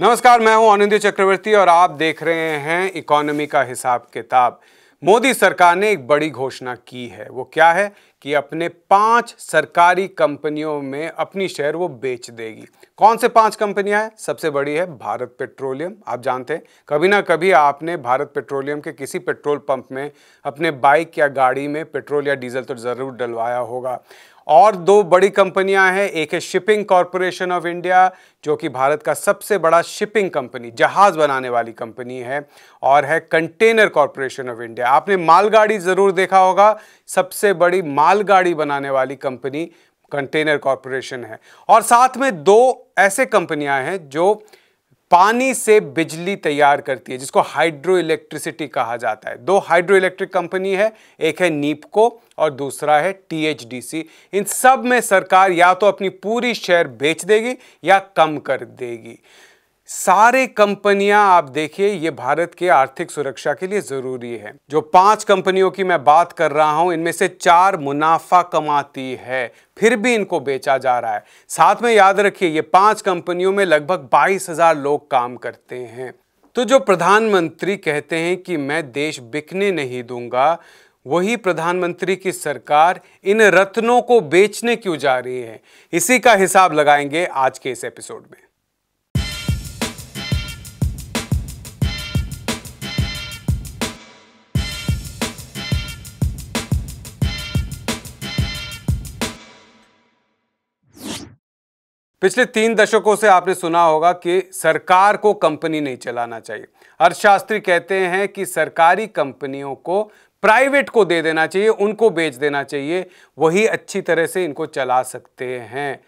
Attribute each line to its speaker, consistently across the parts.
Speaker 1: नमस्कार मैं हूं अनिंद चक्रवर्ती और आप देख रहे हैं इकोनॉमी का हिसाब किताब मोदी सरकार ने एक बड़ी घोषणा की है वो क्या है कि अपने पांच सरकारी कंपनियों में अपनी शेयर वो बेच देगी कौन से पांच कंपनियां हैं सबसे बड़ी है भारत पेट्रोलियम आप जानते हैं कभी ना कभी आपने भारत पेट्रोलियम के किसी पेट्रोल पंप में अपने बाइक या गाड़ी में पेट्रोल या डीजल तो ज़रूर डलवाया होगा और दो बड़ी कंपनियां हैं एक है शिपिंग कॉरपोरेशन ऑफ इंडिया जो कि भारत का सबसे बड़ा शिपिंग कंपनी जहाज़ बनाने वाली कंपनी है और है कंटेनर कॉरपोरेशन ऑफ इंडिया आपने मालगाड़ी ज़रूर देखा होगा सबसे बड़ी मालगाड़ी बनाने वाली कंपनी कंटेनर कॉरपोरेशन है और साथ में दो ऐसे कंपनियां हैं जो पानी से बिजली तैयार करती है जिसको हाइड्रो इलेक्ट्रिसिटी कहा जाता है दो हाइड्रो इलेक्ट्रिक कंपनी है एक है नीपको और दूसरा है टीएचडीसी इन सब में सरकार या तो अपनी पूरी शेयर बेच देगी या कम कर देगी सारे कंपनियां आप देखिए ये भारत के आर्थिक सुरक्षा के लिए जरूरी है जो पांच कंपनियों की मैं बात कर रहा हूं इनमें से चार मुनाफा कमाती है फिर भी इनको बेचा जा रहा है साथ में याद रखिए ये पांच कंपनियों में लगभग बाईस हजार लोग काम करते हैं तो जो प्रधानमंत्री कहते हैं कि मैं देश बिकने नहीं दूंगा वही प्रधानमंत्री की सरकार इन रत्नों को बेचने क्यों जा रही है इसी का हिसाब लगाएंगे आज के इस एपिसोड में पिछले तीन दशकों से आपने सुना होगा कि सरकार को कंपनी नहीं चलाना चाहिए अर्थशास्त्री कहते हैं कि सरकारी कंपनियों को प्राइवेट को दे देना चाहिए उनको बेच देना चाहिए वही अच्छी तरह से इनको चला सकते हैं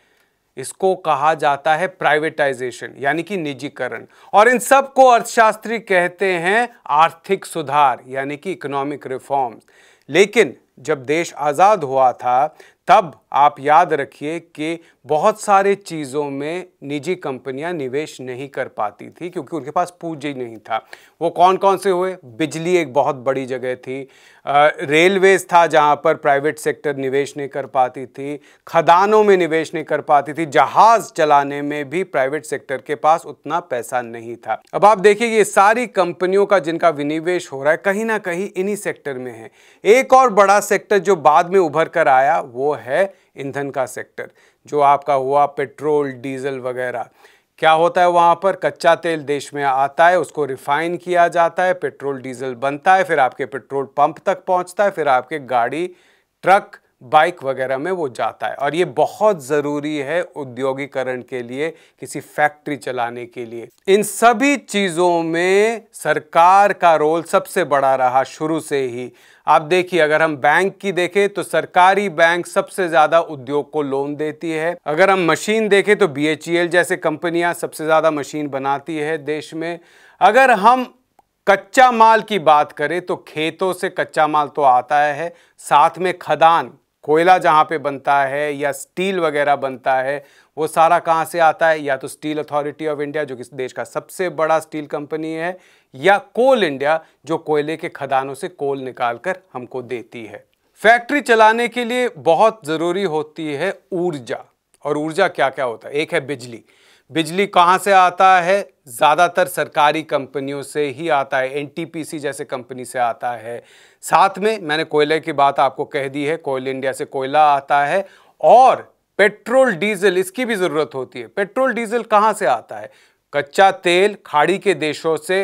Speaker 1: इसको कहा जाता है प्राइवेटाइजेशन यानी कि निजीकरण और इन सब को अर्थशास्त्री कहते हैं आर्थिक सुधार यानी कि इकोनॉमिक रिफॉर्म्स लेकिन जब देश आज़ाद हुआ था तब आप याद रखिए कि बहुत सारे चीज़ों में निजी कंपनियां निवेश नहीं कर पाती थी क्योंकि उनके पास पूंजी नहीं था वो कौन कौन से हुए बिजली एक बहुत बड़ी जगह थी रेलवेज था जहां पर प्राइवेट सेक्टर निवेश नहीं कर पाती थी खदानों में निवेश नहीं कर पाती थी जहाज़ चलाने में भी प्राइवेट सेक्टर के पास उतना पैसा नहीं था अब आप देखिए ये सारी कंपनियों का जिनका विनिवेश हो रहा है कहीं ना कहीं इन्हीं सेक्टर में है एक और बड़ा सेक्टर जो बाद में उभर कर आया वो है ईंधन का सेक्टर जो आपका हुआ पेट्रोल डीजल वगैरह क्या होता है वहाँ पर कच्चा तेल देश में आता है उसको रिफाइन किया जाता है पेट्रोल डीजल बनता है फिर आपके पेट्रोल पंप तक पहुँचता है फिर आपके गाड़ी ट्रक बाइक वगैरह में वो जाता है और ये बहुत ज़रूरी है उद्योगीकरण के लिए किसी फैक्ट्री चलाने के लिए इन सभी चीज़ों में सरकार का रोल सबसे बड़ा रहा शुरू से ही आप देखिए अगर हम बैंक की देखें तो सरकारी बैंक सबसे ज़्यादा उद्योग को लोन देती है अगर हम मशीन देखें तो बी e जैसे कंपनियाँ सबसे ज़्यादा मशीन बनाती है देश में अगर हम कच्चा माल की बात करें तो खेतों से कच्चा माल तो आता है साथ में खदान कोयला जहाँ पे बनता है या स्टील वगैरह बनता है वो सारा कहाँ से आता है या तो स्टील अथॉरिटी ऑफ इंडिया जो कि देश का सबसे बड़ा स्टील कंपनी है या कोल इंडिया जो कोयले के खदानों से कोल निकाल कर हमको देती है फैक्ट्री चलाने के लिए बहुत ज़रूरी होती है ऊर्जा और ऊर्जा क्या क्या होता है एक है बिजली बिजली कहाँ से आता है ज़्यादातर सरकारी कंपनियों से ही आता है एनटीपीसी जैसे कंपनी से आता है साथ में मैंने कोयले की बात आपको कह दी है कोयल इंडिया से कोयला आता है और पेट्रोल डीजल इसकी भी ज़रूरत होती है पेट्रोल डीजल कहाँ से आता है कच्चा तेल खाड़ी के देशों से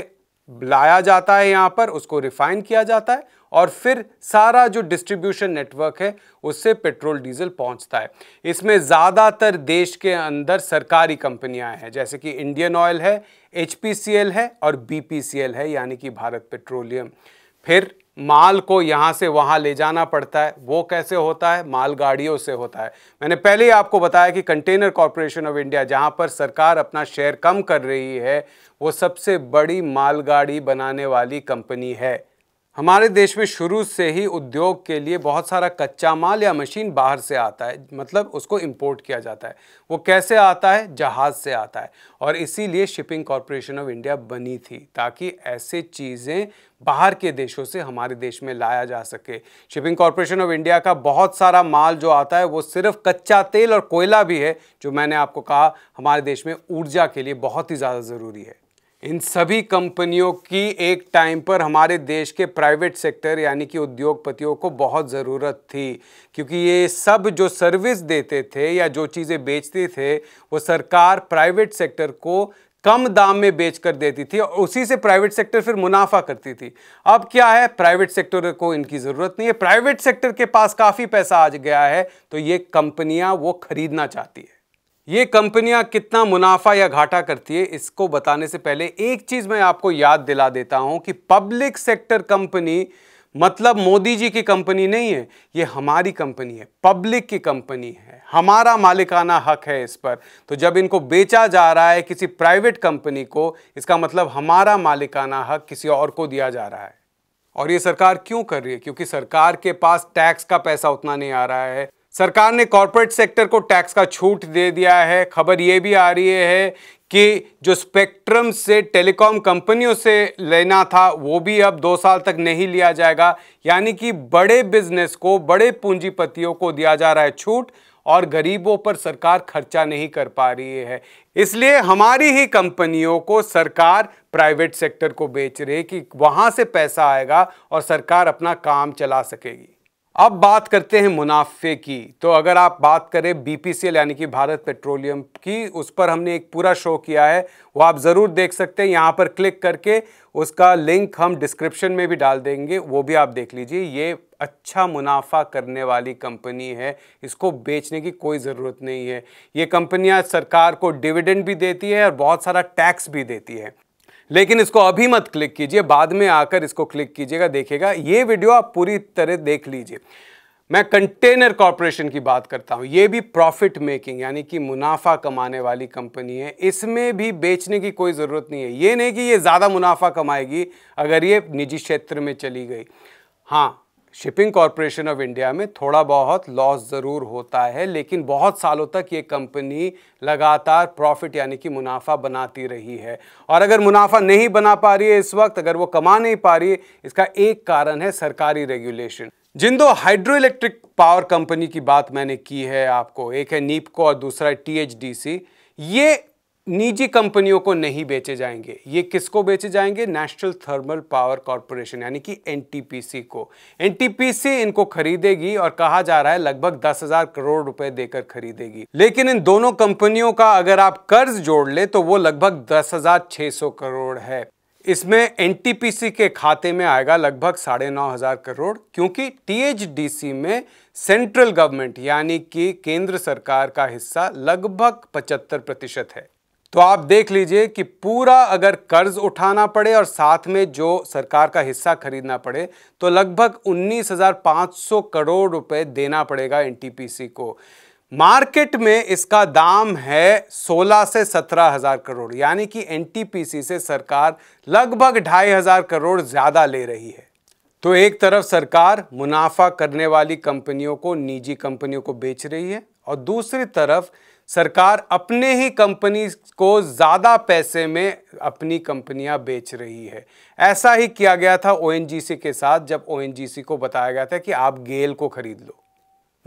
Speaker 1: लाया जाता है यहाँ पर उसको रिफाइन किया जाता है और फिर सारा जो डिस्ट्रीब्यूशन नेटवर्क है उससे पेट्रोल डीजल पहुंचता है इसमें ज़्यादातर देश के अंदर सरकारी कंपनियां हैं जैसे कि इंडियन ऑयल है एच है और बी है यानी कि भारत पेट्रोलियम फिर माल को यहाँ से वहाँ ले जाना पड़ता है वो कैसे होता है मालगाड़ियों से होता है मैंने पहले ही आपको बताया कि कंटेनर कॉरपोरेशन ऑफ इंडिया जहाँ पर सरकार अपना शेयर कम कर रही है वो सबसे बड़ी मालगाड़ी बनाने वाली कंपनी है हमारे देश में शुरू से ही उद्योग के लिए बहुत सारा कच्चा माल या मशीन बाहर से आता है मतलब उसको इंपोर्ट किया जाता है वो कैसे आता है जहाज़ से आता है और इसीलिए शिपिंग कॉरपोरेशन ऑफ इंडिया बनी थी ताकि ऐसे चीज़ें बाहर के देशों से हमारे देश में लाया जा सके शिपिंग कॉरपोरेशन ऑफ इंडिया का बहुत सारा माल जो आता है वो सिर्फ कच्चा तेल और कोयला भी है जो मैंने आपको कहा हमारे देश में ऊर्जा के लिए बहुत ही ज़्यादा ज़रूरी है इन सभी कंपनियों की एक टाइम पर हमारे देश के प्राइवेट सेक्टर यानी कि उद्योगपतियों को बहुत ज़रूरत थी क्योंकि ये सब जो सर्विस देते थे या जो चीज़ें बेचते थे वो सरकार प्राइवेट सेक्टर को कम दाम में बेच कर देती थी और उसी से प्राइवेट सेक्टर फिर मुनाफा करती थी अब क्या है प्राइवेट सेक्टर को इनकी ज़रूरत नहीं है प्राइवेट सेक्टर के पास काफ़ी पैसा आ गया है तो ये कंपनियाँ वो खरीदना चाहती है ये कंपनियां कितना मुनाफा या घाटा करती है इसको बताने से पहले एक चीज़ मैं आपको याद दिला देता हूं कि पब्लिक सेक्टर कंपनी मतलब मोदी जी की कंपनी नहीं है ये हमारी कंपनी है पब्लिक की कंपनी है हमारा मालिकाना हक है इस पर तो जब इनको बेचा जा रहा है किसी प्राइवेट कंपनी को इसका मतलब हमारा मालिकाना हक किसी और को दिया जा रहा है और ये सरकार क्यों कर रही है क्योंकि सरकार के पास टैक्स का पैसा उतना नहीं आ रहा है सरकार ने कॉरपोरेट सेक्टर को टैक्स का छूट दे दिया है खबर ये भी आ रही है कि जो स्पेक्ट्रम से टेलीकॉम कंपनियों से लेना था वो भी अब दो साल तक नहीं लिया जाएगा यानी कि बड़े बिजनेस को बड़े पूंजीपतियों को दिया जा रहा है छूट और गरीबों पर सरकार खर्चा नहीं कर पा रही है इसलिए हमारी ही कंपनियों को सरकार प्राइवेट सेक्टर को बेच रही है कि वहाँ से पैसा आएगा और सरकार अपना काम चला सकेगी अब बात करते हैं मुनाफे की तो अगर आप बात करें बीपीसीएल यानी कि भारत पेट्रोलियम की उस पर हमने एक पूरा शो किया है वो आप ज़रूर देख सकते हैं यहाँ पर क्लिक करके उसका लिंक हम डिस्क्रिप्शन में भी डाल देंगे वो भी आप देख लीजिए ये अच्छा मुनाफा करने वाली कंपनी है इसको बेचने की कोई ज़रूरत नहीं है ये कंपनियाँ सरकार को डिविडेंड भी देती है और बहुत सारा टैक्स भी देती है लेकिन इसको अभी मत क्लिक कीजिए बाद में आकर इसको क्लिक कीजिएगा देखेगा ये वीडियो आप पूरी तरह देख लीजिए मैं कंटेनर कॉरपोरेशन की बात करता हूँ ये भी प्रॉफिट मेकिंग यानी कि मुनाफा कमाने वाली कंपनी है इसमें भी बेचने की कोई ज़रूरत नहीं है ये नहीं कि ये ज़्यादा मुनाफा कमाएगी अगर ये निजी क्षेत्र में चली गई हाँ शिपिंग कॉरपोरेशन ऑफ इंडिया में थोड़ा बहुत लॉस ज़रूर होता है लेकिन बहुत सालों तक ये कंपनी लगातार प्रॉफिट यानी कि मुनाफा बनाती रही है और अगर मुनाफा नहीं बना पा रही है इस वक्त अगर वो कमा नहीं पा रही है इसका एक कारण है सरकारी रेगुलेशन जिन दो हाइड्रो इलेक्ट्रिक पावर कंपनी की बात मैंने की है आपको एक है नीपको और दूसरा है टी ये निजी कंपनियों को नहीं बेचे जाएंगे ये किसको बेचे जाएंगे नेशनल थर्मल पावर कॉरपोरेशन यानी कि एनटीपीसी को एनटीपीसी इनको खरीदेगी और कहा जा रहा है लगभग दस हजार करोड़ रुपए देकर खरीदेगी लेकिन इन दोनों कंपनियों का अगर आप कर्ज जोड़ ले तो वो लगभग दस हजार छह सौ करोड़ है इसमें एनटीपीसी के खाते में आएगा लगभग साढ़े नौ हज़ार करोड़ क्योंकि टीएचडीसी में सेंट्रल गवर्नमेंट यानी कि केंद्र सरकार का हिस्सा लगभग पचहत्तर प्रतिशत है तो आप देख लीजिए कि पूरा अगर कर्ज उठाना पड़े और साथ में जो सरकार का हिस्सा खरीदना पड़े तो लगभग 19,500 करोड़ रुपए देना पड़ेगा एनटीपीसी को मार्केट में इसका दाम है 16 से सत्रह हज़ार करोड़ यानी कि एनटीपीसी से सरकार लगभग ढाई हज़ार करोड़ ज़्यादा ले रही है तो एक तरफ सरकार मुनाफा करने वाली कंपनियों को निजी कंपनियों को बेच रही है और दूसरी तरफ सरकार अपने ही कंपनी को ज़्यादा पैसे में अपनी कंपनियां बेच रही है ऐसा ही किया गया था ओएनजीसी के साथ जब ओएनजीसी को बताया गया था कि आप गेल को खरीद लो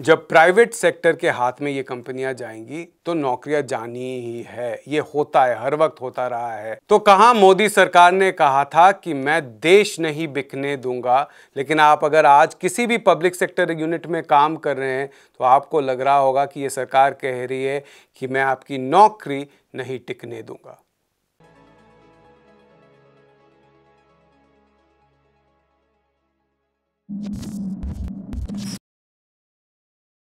Speaker 1: जब प्राइवेट सेक्टर के हाथ में ये कंपनियां जाएंगी तो नौकरियां जानी ही है ये होता है हर वक्त होता रहा है तो कहा मोदी सरकार ने कहा था कि मैं देश नहीं बिकने दूंगा लेकिन आप अगर आज किसी भी पब्लिक सेक्टर यूनिट में काम कर रहे हैं तो आपको लग रहा होगा कि ये सरकार कह रही है कि मैं आपकी नौकरी नहीं टिकने दूंगा you